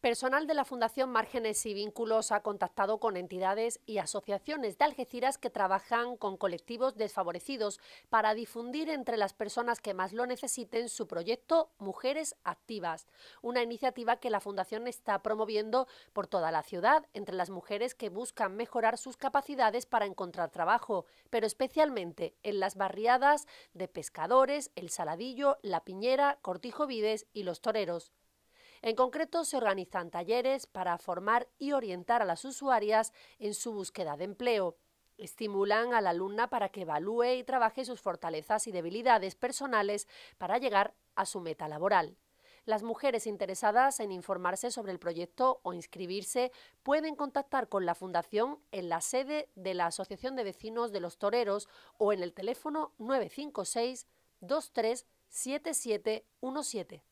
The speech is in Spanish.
Personal de la Fundación Márgenes y Vínculos ha contactado con entidades y asociaciones de Algeciras que trabajan con colectivos desfavorecidos para difundir entre las personas que más lo necesiten su proyecto Mujeres Activas, una iniciativa que la Fundación está promoviendo por toda la ciudad entre las mujeres que buscan mejorar sus capacidades para encontrar trabajo, pero especialmente en las barriadas de pescadores, El Saladillo, La Piñera, Cortijo Vides y Los Toreros. En concreto, se organizan talleres para formar y orientar a las usuarias en su búsqueda de empleo. Estimulan a la alumna para que evalúe y trabaje sus fortalezas y debilidades personales para llegar a su meta laboral. Las mujeres interesadas en informarse sobre el proyecto o inscribirse pueden contactar con la Fundación en la sede de la Asociación de Vecinos de los Toreros o en el teléfono 956 237717.